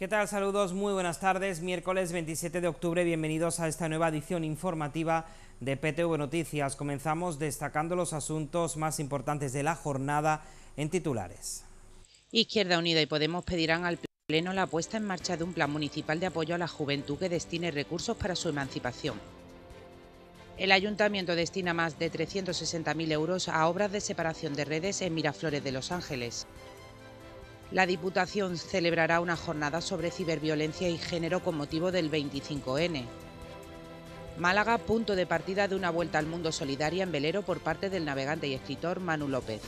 ¿Qué tal? Saludos, muy buenas tardes. Miércoles 27 de octubre, bienvenidos a esta nueva edición informativa de PTV Noticias. Comenzamos destacando los asuntos más importantes de la jornada en titulares. Izquierda Unida y Podemos pedirán al Pleno la puesta en marcha de un plan municipal de apoyo a la juventud que destine recursos para su emancipación. El ayuntamiento destina más de 360.000 euros a obras de separación de redes en Miraflores de Los Ángeles. La Diputación celebrará una jornada sobre ciberviolencia y género con motivo del 25N. Málaga, punto de partida de una vuelta al mundo solidaria en velero por parte del navegante y escritor Manu López.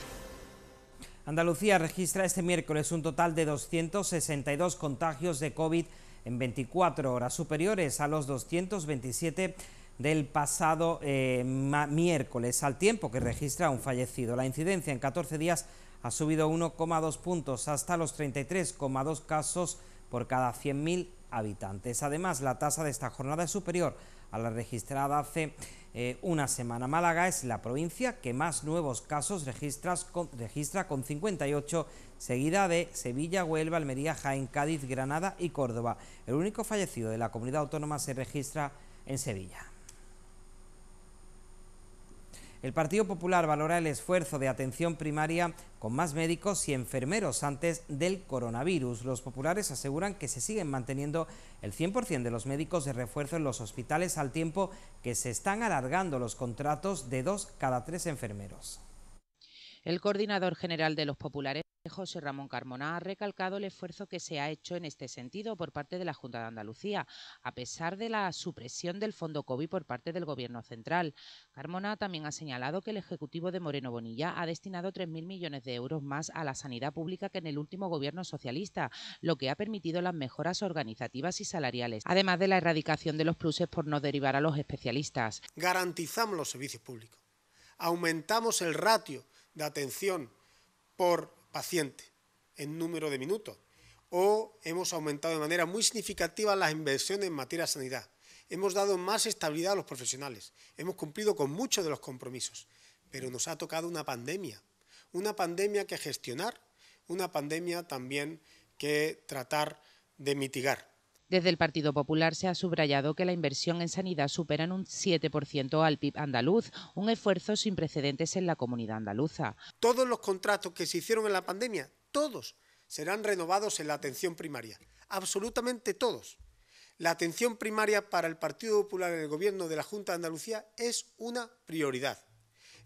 Andalucía registra este miércoles un total de 262 contagios de COVID en 24 horas, superiores a los 227 del pasado eh, miércoles, al tiempo que registra un fallecido. La incidencia en 14 días ha subido 1,2 puntos hasta los 33,2 casos por cada 100.000 habitantes. Además, la tasa de esta jornada es superior a la registrada hace eh, una semana. Málaga es la provincia que más nuevos casos registra con 58, seguida de Sevilla, Huelva, Almería, Jaén, Cádiz, Granada y Córdoba. El único fallecido de la comunidad autónoma se registra en Sevilla. El Partido Popular valora el esfuerzo de atención primaria con más médicos y enfermeros antes del coronavirus. Los populares aseguran que se siguen manteniendo el 100% de los médicos de refuerzo en los hospitales al tiempo que se están alargando los contratos de dos cada tres enfermeros. El coordinador general de los populares José Ramón Carmona ha recalcado el esfuerzo que se ha hecho en este sentido por parte de la Junta de Andalucía, a pesar de la supresión del fondo COVID por parte del Gobierno central. Carmona también ha señalado que el Ejecutivo de Moreno Bonilla ha destinado 3.000 millones de euros más a la sanidad pública que en el último Gobierno socialista, lo que ha permitido las mejoras organizativas y salariales, además de la erradicación de los pluses por no derivar a los especialistas. Garantizamos los servicios públicos, aumentamos el ratio de atención por paciente en número de minutos. O hemos aumentado de manera muy significativa las inversiones en materia de sanidad. Hemos dado más estabilidad a los profesionales. Hemos cumplido con muchos de los compromisos. Pero nos ha tocado una pandemia. Una pandemia que gestionar, una pandemia también que tratar de mitigar. Desde el Partido Popular se ha subrayado que la inversión en sanidad supera en un 7% al PIB andaluz, un esfuerzo sin precedentes en la comunidad andaluza. Todos los contratos que se hicieron en la pandemia, todos, serán renovados en la atención primaria, absolutamente todos. La atención primaria para el Partido Popular en el Gobierno de la Junta de Andalucía es una prioridad.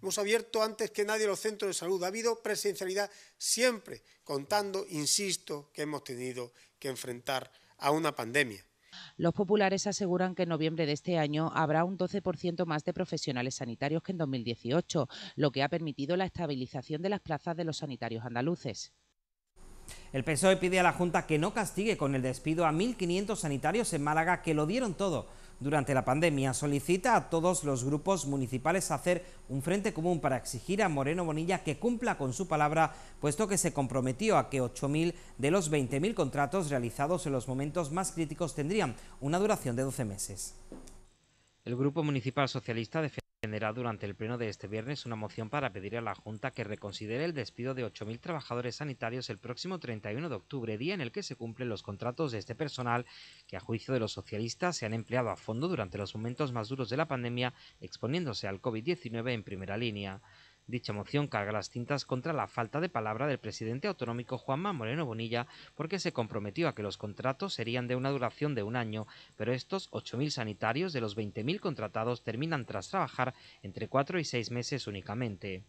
Hemos abierto antes que nadie los centros de salud. Ha habido presencialidad siempre, contando, insisto, que hemos tenido que enfrentar a una pandemia. Los populares aseguran que en noviembre de este año habrá un 12% más de profesionales sanitarios que en 2018, lo que ha permitido la estabilización de las plazas de los sanitarios andaluces. El PSOE pide a la Junta que no castigue con el despido a 1.500 sanitarios en Málaga que lo dieron todo durante la pandemia. Solicita a todos los grupos municipales hacer un frente común para exigir a Moreno Bonilla que cumpla con su palabra, puesto que se comprometió a que 8.000 de los 20.000 contratos realizados en los momentos más críticos tendrían una duración de 12 meses. El Grupo Municipal Socialista defiende Tendrá durante el pleno de este viernes una moción para pedir a la Junta que reconsidere el despido de 8.000 trabajadores sanitarios el próximo 31 de octubre, día en el que se cumplen los contratos de este personal que, a juicio de los socialistas, se han empleado a fondo durante los momentos más duros de la pandemia, exponiéndose al COVID-19 en primera línea. Dicha moción carga las tintas contra la falta de palabra del presidente autonómico Juanma Moreno Bonilla porque se comprometió a que los contratos serían de una duración de un año, pero estos 8.000 sanitarios de los 20.000 contratados terminan tras trabajar entre 4 y 6 meses únicamente.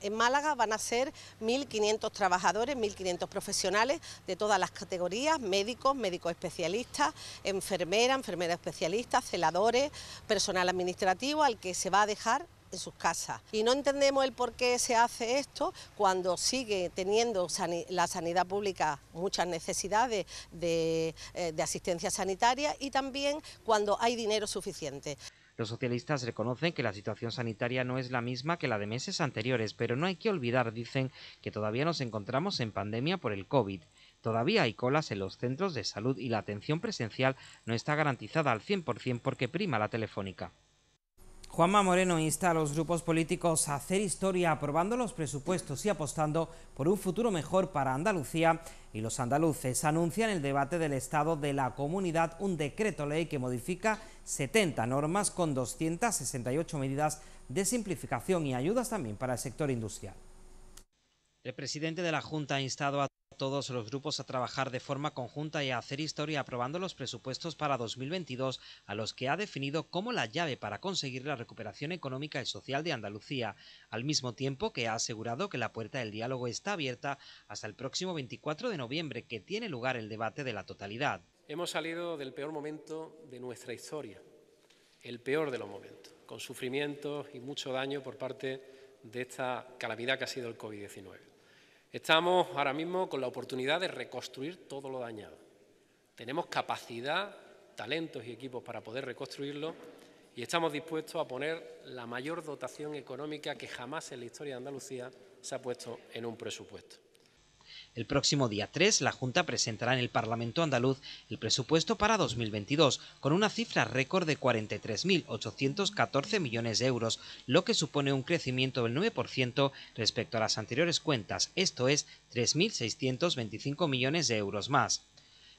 En Málaga van a ser 1.500 trabajadores, 1.500 profesionales de todas las categorías, médicos, médicos especialistas, enfermeras, enfermeras especialistas, celadores, personal administrativo, al que se va a dejar sus casas. Y no entendemos el por qué se hace esto cuando sigue teniendo la sanidad pública muchas necesidades de, eh, de asistencia sanitaria y también cuando hay dinero suficiente. Los socialistas reconocen que la situación sanitaria no es la misma que la de meses anteriores, pero no hay que olvidar, dicen, que todavía nos encontramos en pandemia por el COVID. Todavía hay colas en los centros de salud y la atención presencial no está garantizada al 100% porque prima la telefónica. Juanma Moreno insta a los grupos políticos a hacer historia aprobando los presupuestos y apostando por un futuro mejor para Andalucía y los andaluces anuncian el debate del Estado de la Comunidad un decreto ley que modifica 70 normas con 268 medidas de simplificación y ayudas también para el sector industrial. El presidente de la Junta ha instado a todos los grupos a trabajar de forma conjunta y a hacer historia aprobando los presupuestos para 2022 a los que ha definido como la llave para conseguir la recuperación económica y social de Andalucía, al mismo tiempo que ha asegurado que la puerta del diálogo está abierta hasta el próximo 24 de noviembre que tiene lugar el debate de la totalidad. Hemos salido del peor momento de nuestra historia, el peor de los momentos, con sufrimientos y mucho daño por parte de esta calamidad que ha sido el COVID-19. Estamos ahora mismo con la oportunidad de reconstruir todo lo dañado. Tenemos capacidad, talentos y equipos para poder reconstruirlo y estamos dispuestos a poner la mayor dotación económica que jamás en la historia de Andalucía se ha puesto en un presupuesto. El próximo día 3, la Junta presentará en el Parlamento andaluz el presupuesto para 2022, con una cifra récord de 43.814 millones de euros, lo que supone un crecimiento del 9% respecto a las anteriores cuentas, esto es 3.625 millones de euros más.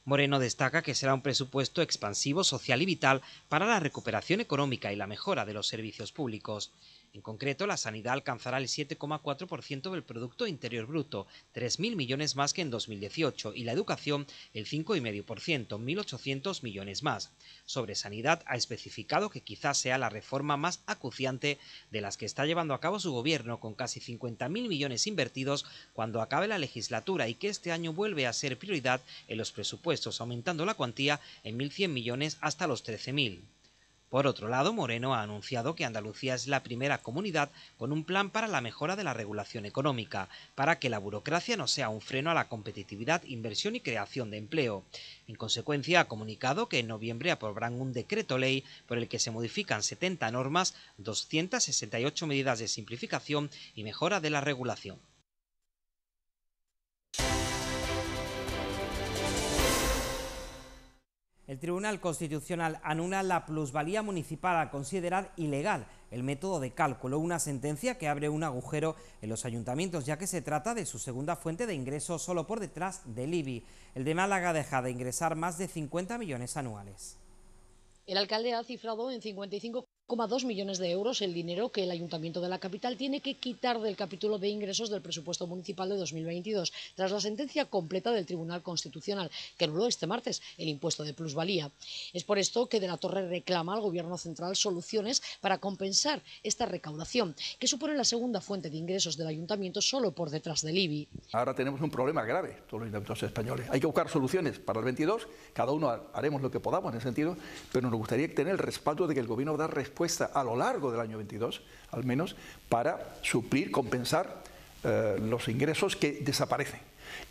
Moreno destaca que será un presupuesto expansivo, social y vital para la recuperación económica y la mejora de los servicios públicos. En concreto, la sanidad alcanzará el 7,4% del Producto Interior Bruto, 3.000 millones más que en 2018, y la educación el 5,5%, 1.800 millones más. Sobre sanidad ha especificado que quizás sea la reforma más acuciante de las que está llevando a cabo su gobierno, con casi 50.000 millones invertidos cuando acabe la legislatura y que este año vuelve a ser prioridad en los presupuestos, aumentando la cuantía en 1.100 millones hasta los 13.000. Por otro lado, Moreno ha anunciado que Andalucía es la primera comunidad con un plan para la mejora de la regulación económica, para que la burocracia no sea un freno a la competitividad, inversión y creación de empleo. En consecuencia, ha comunicado que en noviembre aprobarán un decreto ley por el que se modifican 70 normas, 268 medidas de simplificación y mejora de la regulación. El Tribunal Constitucional anula la plusvalía municipal a considerar ilegal el método de cálculo, una sentencia que abre un agujero en los ayuntamientos, ya que se trata de su segunda fuente de ingreso solo por detrás del IBI. El de Málaga deja de ingresar más de 50 millones anuales. El alcalde ha cifrado en 55 2 millones de euros el dinero que el Ayuntamiento de la capital tiene que quitar del capítulo de ingresos del presupuesto municipal de 2022 tras la sentencia completa del Tribunal Constitucional que anuló este martes el impuesto de plusvalía. Es por esto que de la Torre reclama al Gobierno central soluciones para compensar esta recaudación, que supone la segunda fuente de ingresos del Ayuntamiento solo por detrás del IBI. Ahora tenemos un problema grave, todos los ayuntamientos españoles. Hay que buscar soluciones para el 22, cada uno haremos lo que podamos en ese sentido, pero nos gustaría tener el respaldo de que el Gobierno da respaldo a lo largo del año 22, al menos, para suplir, compensar eh, los ingresos que desaparecen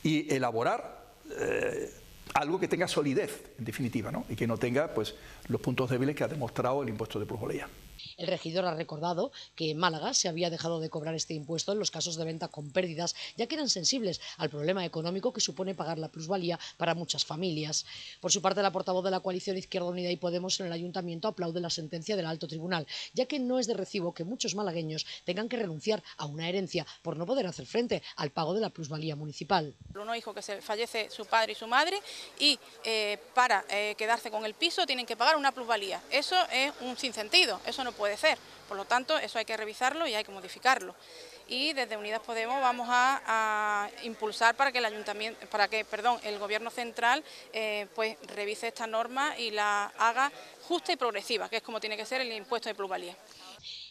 y elaborar eh, algo que tenga solidez, en definitiva, ¿no? y que no tenga pues, los puntos débiles que ha demostrado el impuesto de plusvalía. El regidor ha recordado que en Málaga se había dejado de cobrar este impuesto en los casos de venta con pérdidas, ya que eran sensibles al problema económico que supone pagar la plusvalía para muchas familias. Por su parte, la portavoz de la coalición Izquierda Unida y Podemos en el ayuntamiento aplaude la sentencia del alto tribunal, ya que no es de recibo que muchos malagueños tengan que renunciar a una herencia por no poder hacer frente al pago de la plusvalía municipal. Uno hijo que se fallece su padre y su madre y eh, para eh, quedarse con el piso tienen que pagar una plusvalía. Eso es un sinsentido, eso no puede por lo tanto, eso hay que revisarlo y hay que modificarlo. Y desde Unidas Podemos vamos a, impulsar para que el ayuntamiento, para que, perdón, el gobierno central eh, pues revise esta norma y la haga justa y progresiva, que es como tiene que ser el impuesto de plusvalía.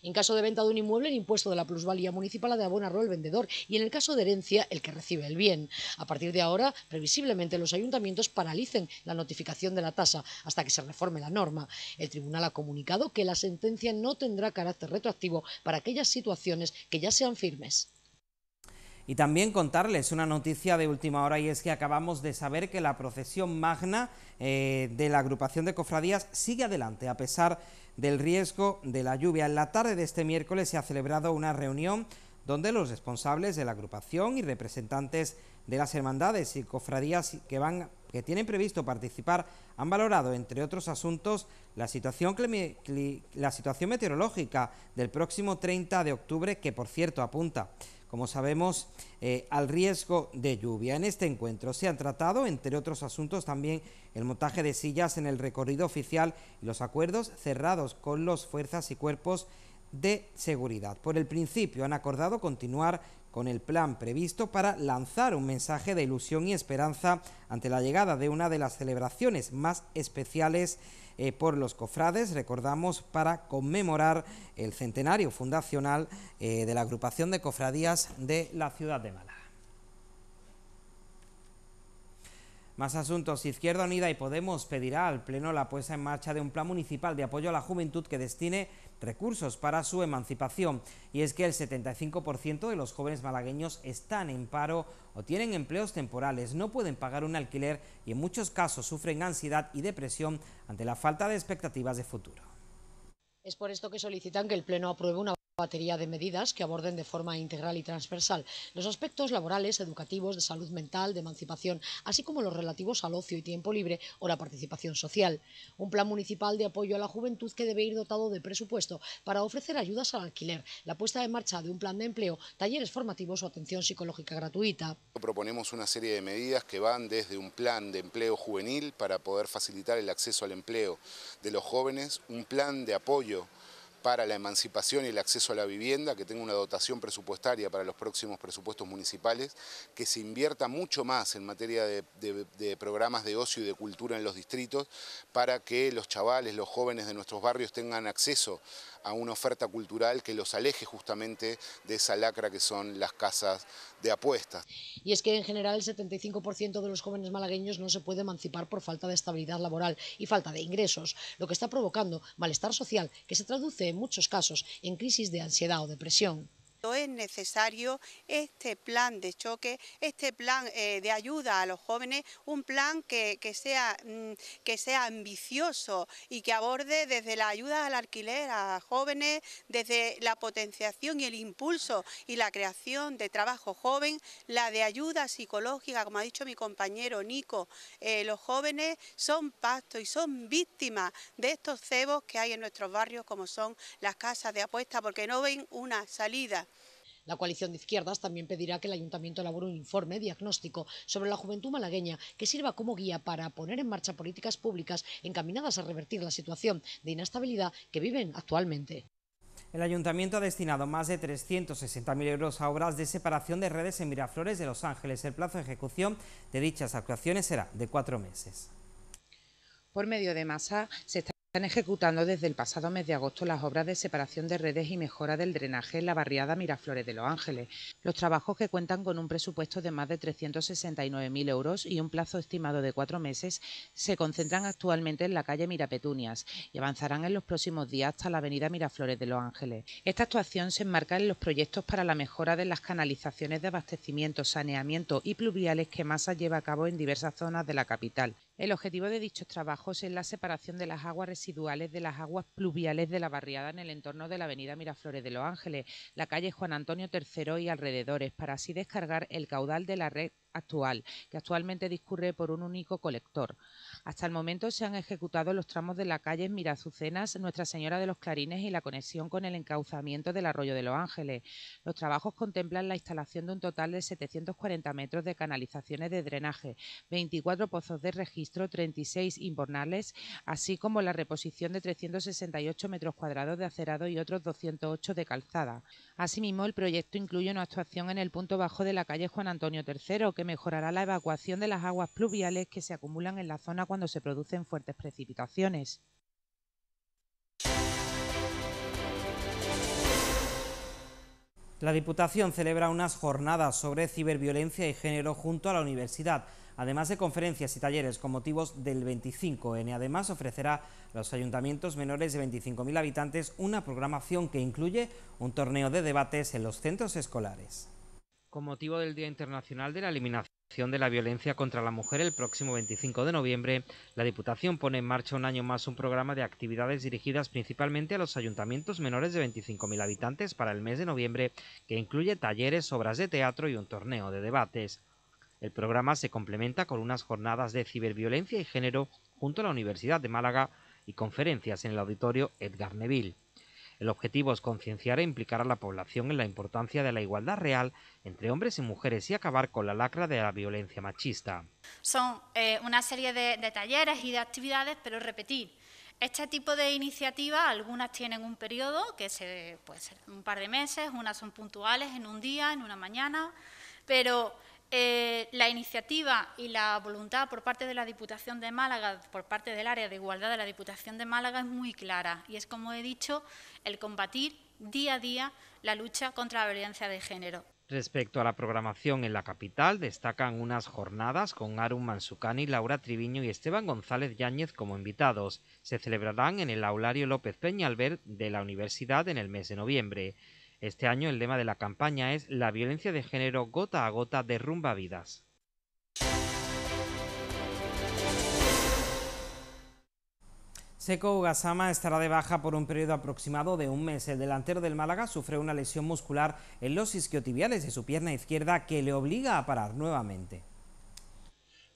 En caso de venta de un inmueble, el impuesto de la plusvalía municipal de abonarlo el vendedor y en el caso de herencia, el que recibe el bien. A partir de ahora, previsiblemente los ayuntamientos paralicen la notificación de la tasa hasta que se reforme la norma. El tribunal ha comunicado que la sentencia no tendrá carácter retroactivo para aquellas situaciones que ya sean firmes. Y también contarles una noticia de última hora y es que acabamos de saber que la procesión magna eh, de la agrupación de cofradías sigue adelante a pesar del riesgo de la lluvia. En la tarde de este miércoles se ha celebrado una reunión donde los responsables de la agrupación y representantes de las hermandades y cofradías que, van, que tienen previsto participar han valorado, entre otros asuntos, la situación, la situación meteorológica del próximo 30 de octubre, que por cierto apunta como sabemos, eh, al riesgo de lluvia. En este encuentro se han tratado, entre otros asuntos, también el montaje de sillas en el recorrido oficial y los acuerdos cerrados con las fuerzas y cuerpos de seguridad. Por el principio han acordado continuar con el plan previsto para lanzar un mensaje de ilusión y esperanza ante la llegada de una de las celebraciones más especiales eh, por los cofrades, recordamos, para conmemorar el centenario fundacional eh, de la agrupación de cofradías de la ciudad de Málaga. Más asuntos. Izquierda Unida y Podemos pedirá al Pleno la puesta en marcha de un plan municipal de apoyo a la juventud que destine recursos para su emancipación. Y es que el 75% de los jóvenes malagueños están en paro o tienen empleos temporales, no pueden pagar un alquiler y en muchos casos sufren ansiedad y depresión ante la falta de expectativas de futuro. Es por esto que solicitan que el Pleno apruebe una batería de medidas que aborden de forma integral y transversal los aspectos laborales, educativos, de salud mental, de emancipación, así como los relativos al ocio y tiempo libre o la participación social. Un plan municipal de apoyo a la juventud que debe ir dotado de presupuesto para ofrecer ayudas al alquiler, la puesta en marcha de un plan de empleo, talleres formativos o atención psicológica gratuita. Proponemos una serie de medidas que van desde un plan de empleo juvenil para poder facilitar el acceso al empleo de los jóvenes, un plan de apoyo para la emancipación y el acceso a la vivienda, que tenga una dotación presupuestaria para los próximos presupuestos municipales, que se invierta mucho más en materia de, programas de ocio y de cultura en los distritos, para que los chavales, los jóvenes de nuestros barrios tengan acceso a una oferta cultural que los aleje justamente de esa lacra que son las casas de apuestas. Y es que en general el 75% de los jóvenes malagueños no se puede emancipar por falta de estabilidad laboral y falta de ingresos, lo que está provocando malestar social que se traduce en muchos casos en crisis de ansiedad o depresión es necesario este plan de choque, este plan eh, de ayuda a los jóvenes, un plan que, sea, mm, que sea ambicioso y que aborde desde la ayuda al alquiler a jóvenes, desde la potenciación y el impulso y la creación de trabajo joven, la de ayuda psicológica, como ha dicho mi compañero Nico, eh, los jóvenes son pasto y son víctimas de estos cebos que hay en nuestros barrios como son las casas de apuesta porque no ven una salida. La coalición de izquierdas también pedirá que el ayuntamiento elabore un informe diagnóstico sobre la juventud malagueña que sirva como guía para poner en marcha políticas públicas encaminadas a revertir la situación de inestabilidad que viven actualmente. El Ayuntamiento ha destinado más de 360.000 euros a obras de separación de redes en Miraflores de Los Ángeles. El plazo de ejecución de dichas actuaciones será de cuatro meses. Por medio de masa se están ejecutando desde el pasado mes de agosto las obras de separación de redes y mejora del drenaje en la barriada Miraflores de Los Ángeles. Los trabajos que cuentan con un presupuesto de más de 369.000 euros y un plazo estimado de cuatro meses se concentran actualmente en la calle Mirapetunias y avanzarán en los próximos días hasta la avenida Miraflores de Los Ángeles. Esta actuación se enmarca en los proyectos para la mejora de las canalizaciones de abastecimiento, saneamiento y pluviales que Masa lleva a cabo en diversas zonas de la capital. El objetivo de dichos trabajos es la separación de las aguas residuales de las aguas pluviales de la barriada en el entorno de la avenida Miraflores de Los Ángeles, la calle Juan Antonio III y alrededores, para así descargar el caudal de la red actual, que actualmente discurre por un único colector. Hasta el momento se han ejecutado los tramos de la calle Mirazucenas, Nuestra Señora de los Clarines y la conexión con el encauzamiento del Arroyo de los Ángeles. Los trabajos contemplan la instalación de un total de 740 metros de canalizaciones de drenaje, 24 pozos de registro, 36 invernales, así como la reposición de 368 metros cuadrados de acerado y otros 208 de calzada. Asimismo, el proyecto incluye una actuación en el punto bajo de la calle Juan Antonio III, que mejorará la evacuación de las aguas pluviales que se acumulan en la zona cuando se producen fuertes precipitaciones. La Diputación celebra unas jornadas sobre ciberviolencia y género junto a la universidad, además de conferencias y talleres con motivos del 25N. Además ofrecerá a los ayuntamientos menores de 25.000 habitantes una programación que incluye un torneo de debates en los centros escolares con motivo del Día Internacional de la Eliminación de la Violencia contra la Mujer el próximo 25 de noviembre, la Diputación pone en marcha un año más un programa de actividades dirigidas principalmente a los ayuntamientos menores de 25.000 habitantes para el mes de noviembre, que incluye talleres, obras de teatro y un torneo de debates. El programa se complementa con unas jornadas de ciberviolencia y género junto a la Universidad de Málaga y conferencias en el auditorio Edgar Neville. El objetivo es concienciar e implicar a la población en la importancia de la igualdad real entre hombres y mujeres y acabar con la lacra de la violencia machista. Son eh, una serie de, talleres y de actividades, pero repetir, este tipo de iniciativas, algunas tienen un periodo, que se, puede ser un par de meses, unas son puntuales en un día, en una mañana, pero eh, la iniciativa y la voluntad por parte de la Diputación de Málaga, por parte del área de igualdad de la Diputación de Málaga, es muy clara y es, como he dicho, el combatir día a día la lucha contra la violencia de género. Respecto a la programación en la capital, destacan unas jornadas con Arun Mansucani, Laura Triviño y Esteban González Yáñez como invitados. Se celebrarán en el Aulario López Peñalver de la Universidad en el mes de noviembre. Este año el lema de la campaña es La violencia de género gota a gota derrumba vidas. Seco Ugasama estará de baja por un periodo aproximado de un mes. El delantero del Málaga sufre una lesión muscular en los isquiotibiales de su pierna izquierda que le obliga a parar nuevamente.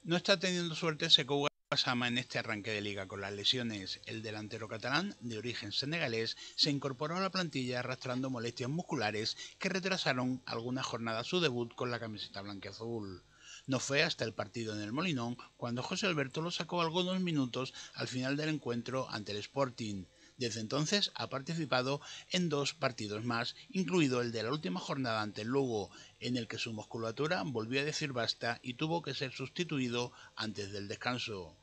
No está teniendo suerte Seco en este arranque de liga con las lesiones. El delantero catalán, de origen senegalés, se incorporó a la plantilla arrastrando molestias musculares que retrasaron algunas jornadas su debut con la camiseta blanqueazul. No fue hasta el partido en el Molinón cuando José Alberto lo sacó algunos minutos al final del encuentro ante el Sporting. Desde entonces ha participado en dos partidos más, incluido el de la última jornada ante el Lugo, en el que su musculatura volvió a decir basta y tuvo que ser sustituido antes del descanso.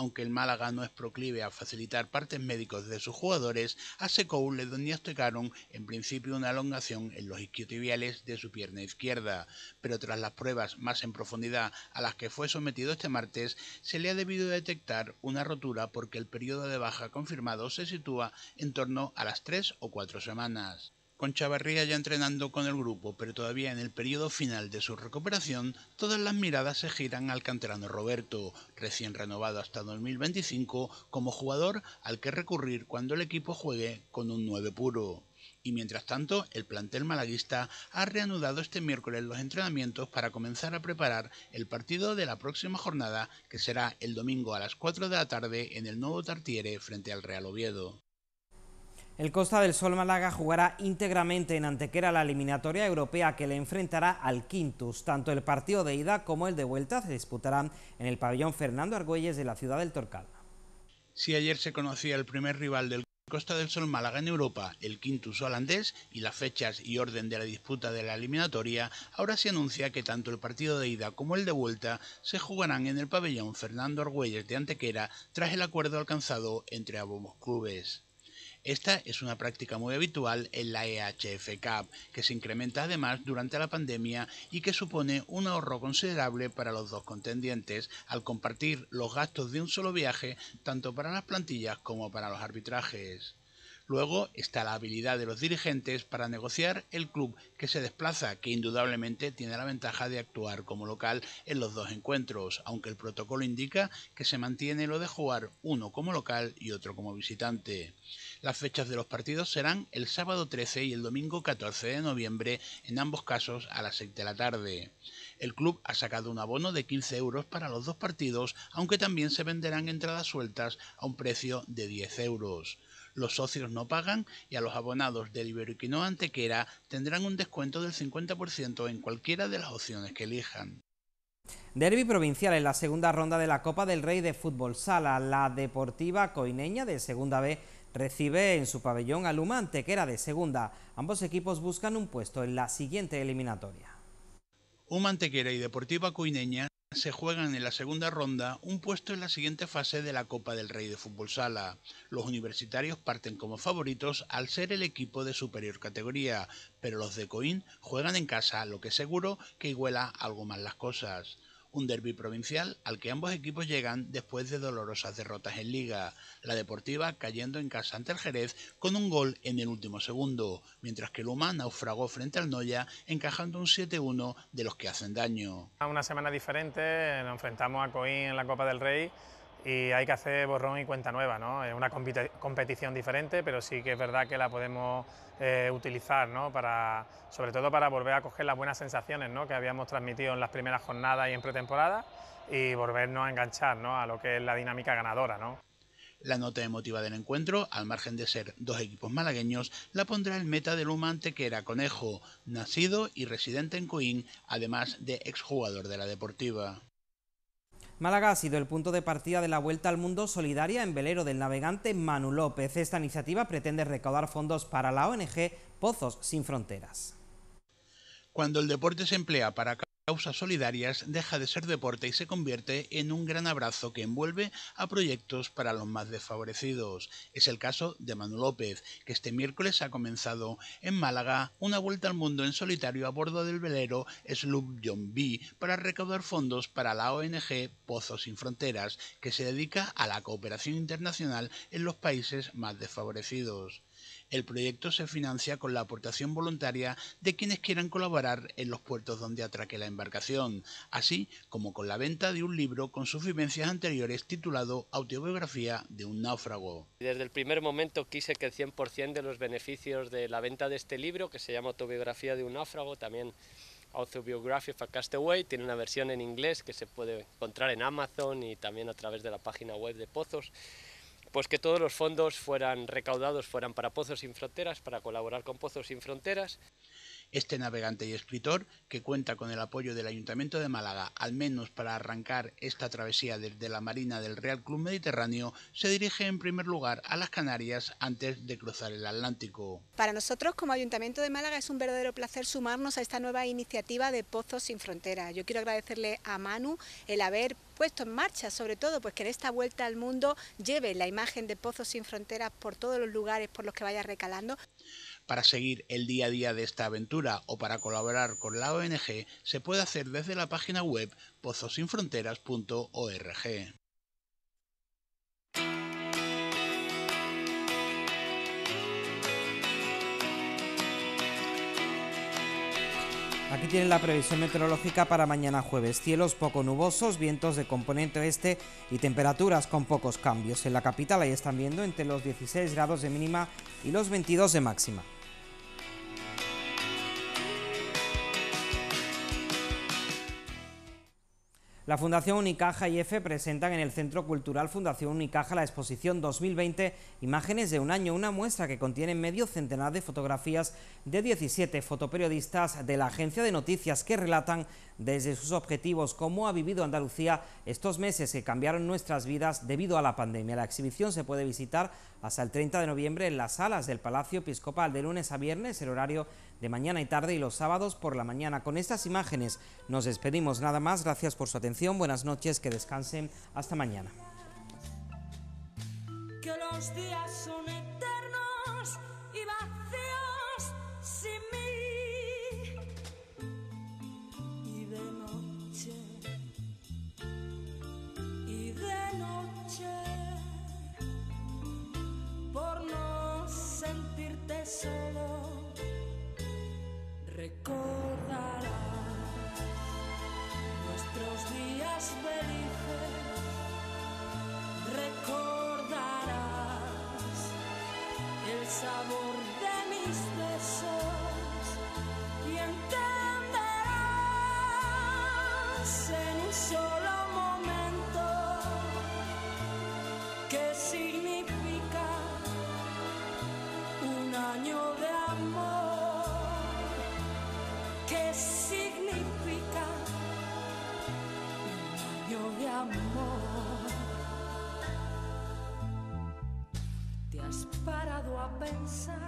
Aunque el Málaga no es proclive a facilitar partes médicos de sus jugadores, a Secou le diagnosticaron en principio una elongación en los isquiotibiales de su pierna izquierda, pero tras las pruebas más en profundidad a las que fue sometido este martes, se le ha debido detectar una rotura porque el periodo de baja confirmado se sitúa en torno a las tres o cuatro semanas. Con Chavarría ya entrenando con el grupo, pero todavía en el periodo final de su recuperación, todas las miradas se giran al canterano Roberto, recién renovado hasta 2025 como jugador al que recurrir cuando el equipo juegue con un 9 puro. Y mientras tanto, el plantel malaguista ha reanudado este miércoles los entrenamientos para comenzar a preparar el partido de la próxima jornada, que será el domingo a las 4 de la tarde en el nuevo Tartiere frente al Real Oviedo. El Costa del Sol Málaga jugará íntegramente en Antequera la eliminatoria europea que le enfrentará al Quintus. Tanto el partido de ida como el de vuelta se disputarán en el pabellón Fernando Argüelles de la ciudad del Torcal. Si ayer se conocía el primer rival del Costa del Sol Málaga en Europa, el Quintus holandés y las fechas y orden de la disputa de la eliminatoria, ahora se anuncia que tanto el partido de ida como el de vuelta se jugarán en el pabellón Fernando Argüelles de Antequera tras el acuerdo alcanzado entre ambos clubes. Esta es una práctica muy habitual en la EHF-CAP, que se incrementa además durante la pandemia y que supone un ahorro considerable para los dos contendientes al compartir los gastos de un solo viaje tanto para las plantillas como para los arbitrajes. Luego está la habilidad de los dirigentes para negociar el club que se desplaza, que indudablemente tiene la ventaja de actuar como local en los dos encuentros, aunque el protocolo indica que se mantiene lo de jugar uno como local y otro como visitante. Las fechas de los partidos serán el sábado 13 y el domingo 14 de noviembre, en ambos casos a las 6 de la tarde. El club ha sacado un abono de 15 euros para los dos partidos, aunque también se venderán entradas sueltas a un precio de 10 euros los socios no pagan y a los abonados del Iberoquinoa Antequera tendrán un descuento del 50% en cualquiera de las opciones que elijan. Derby provincial en la segunda ronda de la Copa del Rey de Fútbol Sala. La Deportiva Coineña de Segunda B recibe en su pabellón a Luma Antequera de Segunda. Ambos equipos buscan un puesto en la siguiente eliminatoria. Humantequera y Deportiva Coineña se juegan en la segunda ronda un puesto en la siguiente fase de la Copa del Rey de Fútbol Sala. Los universitarios parten como favoritos al ser el equipo de superior categoría, pero los de Coín juegan en casa, lo que seguro que iguala algo más las cosas un derby provincial al que ambos equipos llegan después de dolorosas derrotas en liga, la Deportiva cayendo en casa ante el Jerez con un gol en el último segundo, mientras que Luma naufragó frente al Noya encajando un 7-1 de los que hacen daño. Una semana diferente, nos enfrentamos a Coín en la Copa del Rey y hay que hacer borrón y cuenta nueva. ¿no? Es una competición diferente, pero sí que es verdad que la podemos eh, utilizar, ¿no? para, sobre todo para volver a coger las buenas sensaciones ¿no? que habíamos transmitido en las primeras jornadas y en pretemporada y volvernos a enganchar ¿no? a lo que es la dinámica ganadora. ¿no? La nota emotiva del encuentro, al margen de ser dos equipos malagueños, la pondrá el meta del Humante que era Conejo, nacido y residente en Coín, además de exjugador de la Deportiva. Málaga ha sido el punto de partida de la Vuelta al Mundo Solidaria en velero del navegante Manu López. Esta iniciativa pretende recaudar fondos para la ONG Pozos Sin Fronteras. Cuando el deporte se emplea para causas solidarias deja de ser deporte y se convierte en un gran abrazo que envuelve a proyectos para los más desfavorecidos. Es el caso de Manu López, que este miércoles ha comenzado en Málaga una vuelta al mundo en solitario a bordo del velero Sloop John B para recaudar fondos para la ONG Pozos sin Fronteras, que se dedica a la cooperación internacional en los países más desfavorecidos. El proyecto se financia con la aportación voluntaria de quienes quieran colaborar en los puertos donde atraque la embarcación, así como con la venta de un libro con sus vivencias anteriores titulado Autobiografía de un náufrago. Desde el primer momento quise que el 100% de los beneficios de la venta de este libro, que se llama Autobiografía de un náufrago, también Autobiography of a Castaway, tiene una versión en inglés que se puede encontrar en Amazon y también a través de la página web de Pozos pues que todos los fondos fueran recaudados fueran para Pozos sin Fronteras, para colaborar con Pozos sin Fronteras. Este navegante y escritor, que cuenta con el apoyo del Ayuntamiento de Málaga, al menos para arrancar esta travesía desde la Marina del Real Club Mediterráneo, se dirige en primer lugar a las Canarias antes de cruzar el Atlántico. Para nosotros, como Ayuntamiento de Málaga, es un verdadero placer sumarnos a esta nueva iniciativa de Pozos sin Fronteras. Yo quiero agradecerle a Manu el haber puesto en marcha, sobre todo, pues que en esta vuelta al mundo lleve la imagen de Pozos sin Fronteras por todos los lugares por los que vaya recalando. Para seguir el día a día de esta aventura o para colaborar con la ONG se puede hacer desde la página web pozosinfronteras.org. Aquí tienen la previsión meteorológica para mañana jueves. Cielos poco nubosos, vientos de componente oeste y temperaturas con pocos cambios. En la capital ahí están viendo entre los 16 grados de mínima y los 22 de máxima. La Fundación Unicaja y EFE presentan en el Centro Cultural Fundación Unicaja la exposición 2020 Imágenes de un año, una muestra que contiene medio centenar de fotografías de 17 fotoperiodistas de la agencia de noticias que relatan desde sus objetivos cómo ha vivido Andalucía estos meses que cambiaron nuestras vidas debido a la pandemia. La exhibición se puede visitar hasta el 30 de noviembre en las salas del Palacio Episcopal de lunes a viernes, el horario de mañana y tarde y los sábados por la mañana. Con estas imágenes nos despedimos. Nada más, gracias por su atención, buenas noches, que descansen, hasta mañana. go. 本色。